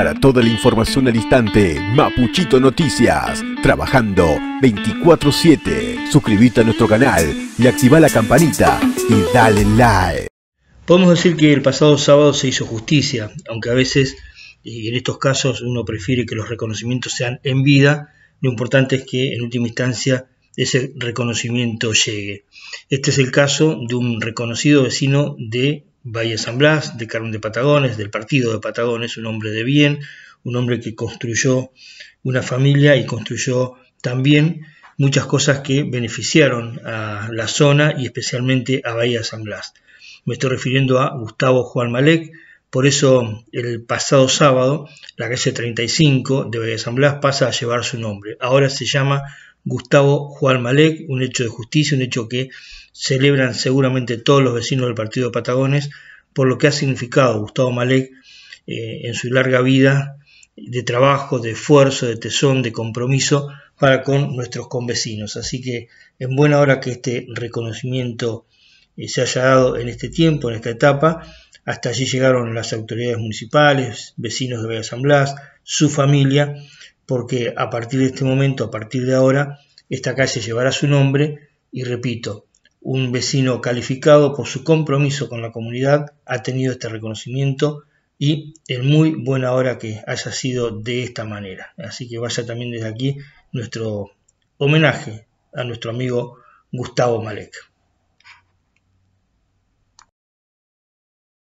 Para toda la información al instante, Mapuchito Noticias, trabajando 24/7. Suscríbete a nuestro canal y activa la campanita y dale like. Podemos decir que el pasado sábado se hizo justicia, aunque a veces, eh, en estos casos, uno prefiere que los reconocimientos sean en vida, lo importante es que en última instancia ese reconocimiento llegue. Este es el caso de un reconocido vecino de Bahía San Blas, de Carmen de Patagones, del partido de Patagones, un hombre de bien, un hombre que construyó una familia y construyó también muchas cosas que beneficiaron a la zona y especialmente a Bahía San Blas. Me estoy refiriendo a Gustavo Juan Malek, por eso el pasado sábado la calle 35 de Bahía San Blas pasa a llevar su nombre. Ahora se llama Gustavo Juan Malek, un hecho de justicia, un hecho que celebran seguramente todos los vecinos del partido de Patagones, por lo que ha significado Gustavo Malek eh, en su larga vida de trabajo, de esfuerzo, de tesón, de compromiso para con nuestros convecinos. Así que en buena hora que este reconocimiento eh, se haya dado en este tiempo, en esta etapa. Hasta allí llegaron las autoridades municipales, vecinos de Vega San Blas, su familia, porque a partir de este momento, a partir de ahora, esta calle llevará su nombre y repito, un vecino calificado por su compromiso con la comunidad ha tenido este reconocimiento y en muy buena hora que haya sido de esta manera. Así que vaya también desde aquí nuestro homenaje a nuestro amigo Gustavo Malek.